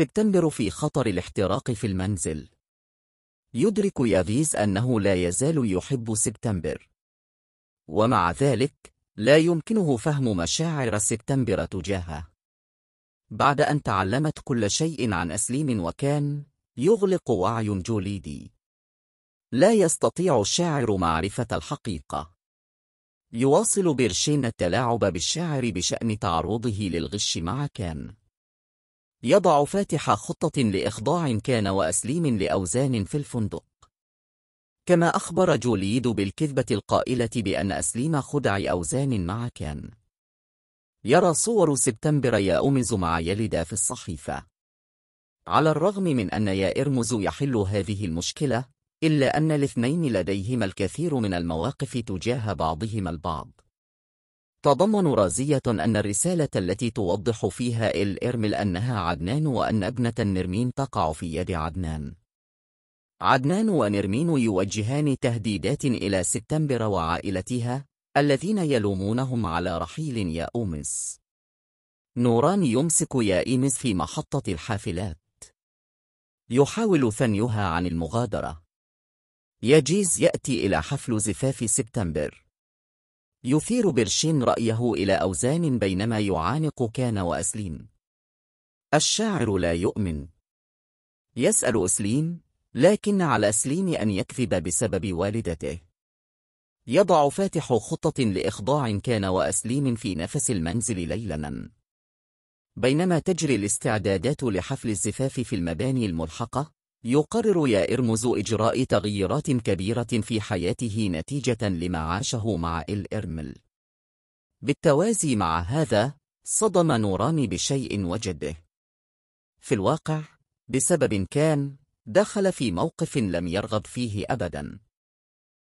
سبتمبر في خطر الاحتراق في المنزل يدرك يافيز أنه لا يزال يحب سبتمبر ومع ذلك لا يمكنه فهم مشاعر سبتمبر تجاهه بعد أن تعلمت كل شيء عن أسليم وكان يغلق وعي جوليدي لا يستطيع الشاعر معرفة الحقيقة يواصل بيرشين التلاعب بالشاعر بشأن تعرضه للغش مع كان يضع فاتح خطة لإخضاع كان وأسليم لأوزان في الفندق كما أخبر جوليد بالكذبة القائلة بأن أسليم خدع أوزان مع كان يرى صور سبتمبر يأمز مع يلدا في الصحيفة على الرغم من أن إرمز يحل هذه المشكلة إلا أن الاثنين لديهما الكثير من المواقف تجاه بعضهما البعض تضمن رازية أن الرسالة التي توضح فيها الإرمل أنها عدنان وأن ابنة نرمين تقع في يد عدنان عدنان ونرمين يوجهان تهديدات إلى سبتمبر وعائلتها الذين يلومونهم على رحيل يا أومس نوران يمسك يا إيمس في محطة الحافلات يحاول ثنيها عن المغادرة يجيز يأتي إلى حفل زفاف سبتمبر يثير برشين رأيه إلى أوزان بينما يعانق كان وأسلين الشاعر لا يؤمن يسأل أسلين لكن على أسلين أن يكذب بسبب والدته يضع فاتح خطة لإخضاع كان وأسليم في نفس المنزل ليلا بينما تجري الاستعدادات لحفل الزفاف في المباني الملحقة يقرر يا إرمز إجراء تغييرات كبيرة في حياته نتيجة لما عاشه مع الإرمل. بالتوازي مع هذا، صدم نوران بشيء وجده. في الواقع، بسبب كان، دخل في موقف لم يرغب فيه أبداً.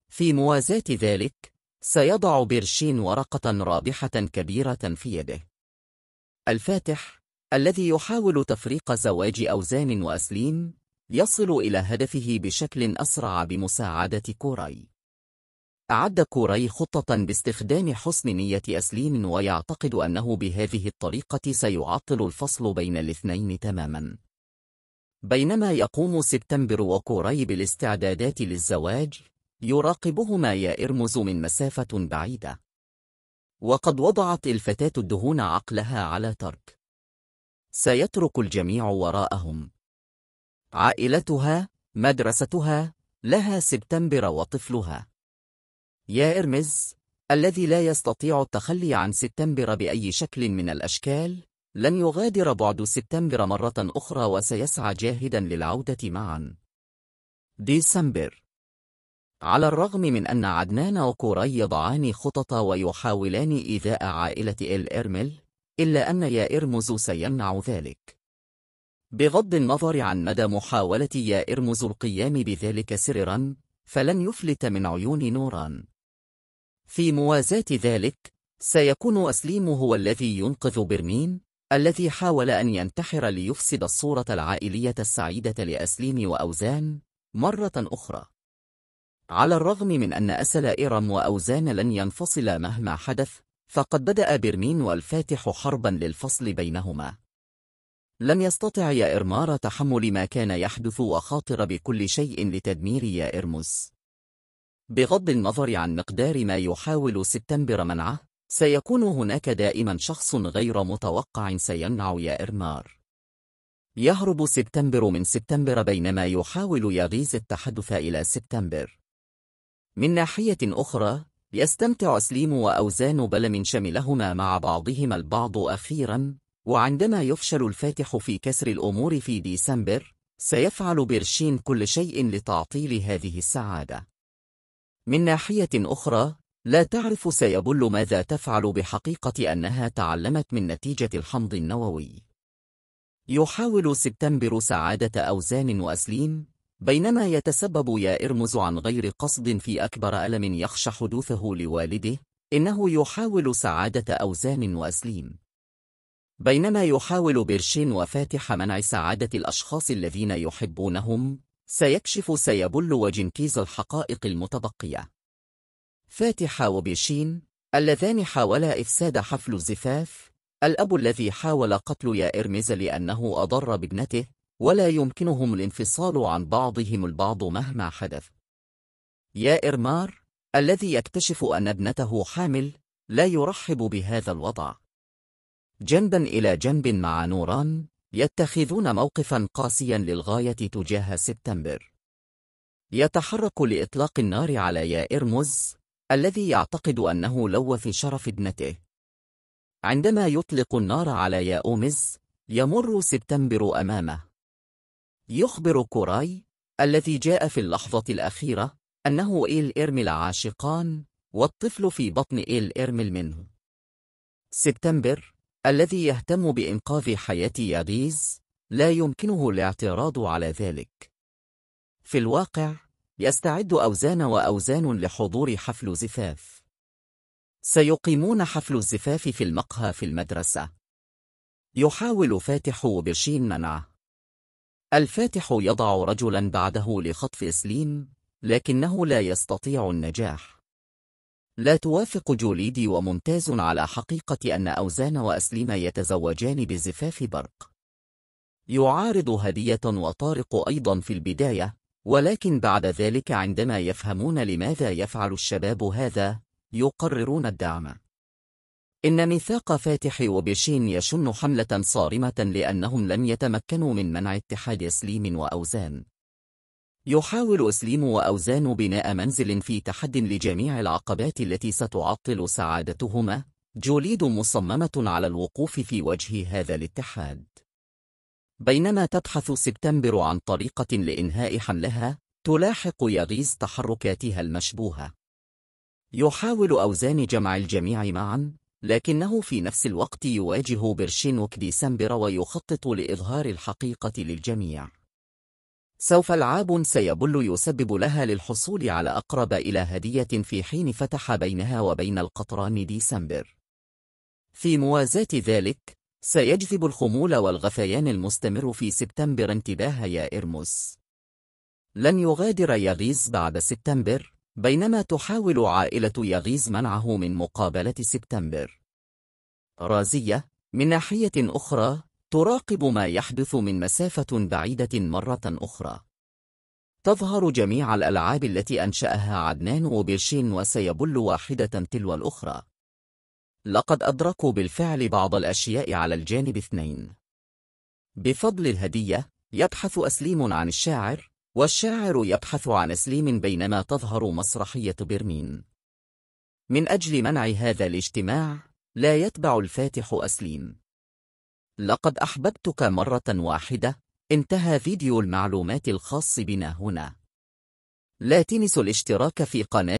في موازاة ذلك، سيضع بيرشين ورقة رابحة كبيرة في يده. الفاتح، الذي يحاول تفريق زواج أوزان وأسليم، يصل إلى هدفه بشكل أسرع بمساعدة كوراي. أعد كوراي خطة باستخدام حسن نية أسلين ويعتقد أنه بهذه الطريقة سيعطل الفصل بين الاثنين تماما. بينما يقوم سبتمبر وكوراي بالاستعدادات للزواج، يراقبهما يا إرمز من مسافة بعيدة. وقد وضعت الفتاة الدهون عقلها على ترك. سيترك الجميع وراءهم. عائلتها مدرستها لها سبتمبر وطفلها يا إرمز الذي لا يستطيع التخلي عن سبتمبر بأي شكل من الأشكال لن يغادر بعد سبتمبر مرة أخرى وسيسعى جاهدا للعودة معا ديسمبر على الرغم من أن عدنان وكوري يضعان خطط ويحاولان إيذاء عائلة إل إرمل إلا أن يا إرمز سيمنع ذلك بغض النظر عن مدى محاولة إرمز القيام بذلك سررا فلن يفلت من عيون نوران في موازاة ذلك سيكون أسليم هو الذي ينقذ برمين الذي حاول أن ينتحر ليفسد الصورة العائلية السعيدة لأسليم وأوزان مرة أخرى على الرغم من أن أسل إرم وأوزان لن ينفصل مهما حدث فقد بدأ برمين والفاتح حربا للفصل بينهما لم يستطع يا إرمار تحمل ما كان يحدث وخاطر بكل شيء لتدمير يا إرمز. بغض النظر عن مقدار ما يحاول سبتمبر منعه سيكون هناك دائما شخص غير متوقع سيمنع يا إرمار. يهرب سبتمبر من سبتمبر بينما يحاول يغيز التحدث إلى سبتمبر من ناحية أخرى يستمتع سليم وأوزان بلم شملهما مع بعضهما البعض أخيرا وعندما يفشل الفاتح في كسر الأمور في ديسمبر سيفعل بيرشين كل شيء لتعطيل هذه السعادة من ناحية أخرى لا تعرف سيبل ماذا تفعل بحقيقة أنها تعلمت من نتيجة الحمض النووي يحاول سبتمبر سعادة أوزان وأسليم بينما يتسبب يا إرمز عن غير قصد في أكبر ألم يخشى حدوثه لوالده إنه يحاول سعادة أوزان وأسليم بينما يحاول بيرشين وفاتح منع سعادة الأشخاص الذين يحبونهم سيكشف سيبل وجنكيز الحقائق المتبقية فاتح وبيرشين اللذان حاولا إفساد حفل الزفاف الأب الذي حاول قتل يائرمز لأنه أضر بابنته ولا يمكنهم الانفصال عن بعضهم البعض مهما حدث يائرمار الذي يكتشف أن ابنته حامل لا يرحب بهذا الوضع جنبا إلى جنب مع نوران يتخذون موقفا قاسيا للغاية تجاه سبتمبر يتحرك لإطلاق النار على يائر مز الذي يعتقد أنه لوث شرف ابنته عندما يطلق النار على ياومز يمر سبتمبر أمامه يخبر كوراي الذي جاء في اللحظة الأخيرة أنه إيل إرمل عاشقان والطفل في بطن إيل إرمل منه سبتمبر الذي يهتم بإنقاذ حياة ياغيز لا يمكنه الاعتراض على ذلك في الواقع يستعد أوزان وأوزان لحضور حفل زفاف سيقيمون حفل الزفاف في المقهى في المدرسة يحاول فاتح وبرشين منعه الفاتح يضع رجلا بعده لخطف إسليم لكنه لا يستطيع النجاح لا توافق جوليدي وممتاز على حقيقة أن أوزان وأسليم يتزوجان بزفاف برق. يعارض هدية وطارق أيضا في البداية، ولكن بعد ذلك عندما يفهمون لماذا يفعل الشباب هذا، يقررون الدعم. إن ميثاق فاتح وبشين يشن حملة صارمة لأنهم لم يتمكنوا من منع اتحاد سليم وأوزان. يحاول أسليم وأوزان بناء منزل في تحد لجميع العقبات التي ستعطل سعادتهما جوليد مصممة على الوقوف في وجه هذا الاتحاد بينما تبحث سبتمبر عن طريقة لإنهاء حملها تلاحق يغيز تحركاتها المشبوهة يحاول أوزان جمع الجميع معا لكنه في نفس الوقت يواجه برشينوك ديسمبر ويخطط لإظهار الحقيقة للجميع سوف العاب سيبل يسبب لها للحصول على أقرب إلى هدية في حين فتح بينها وبين القطران ديسمبر في موازاة ذلك سيجذب الخمول والغثيان المستمر في سبتمبر انتباه إرموس. لن يغادر يغيز بعد سبتمبر بينما تحاول عائلة يغيز منعه من مقابلة سبتمبر رازية من ناحية أخرى تراقب ما يحدث من مسافة بعيدة مرة أخرى تظهر جميع الألعاب التي أنشأها عدنان وبرشين وسيبل واحدة تلو الأخرى لقد أدركوا بالفعل بعض الأشياء على الجانب اثنين بفضل الهدية يبحث أسليم عن الشاعر والشاعر يبحث عن أسليم بينما تظهر مسرحية برمين من أجل منع هذا الاجتماع لا يتبع الفاتح أسليم لقد أحببتك مرة واحدة انتهى فيديو المعلومات الخاص بنا هنا لا تنسوا الاشتراك في قناة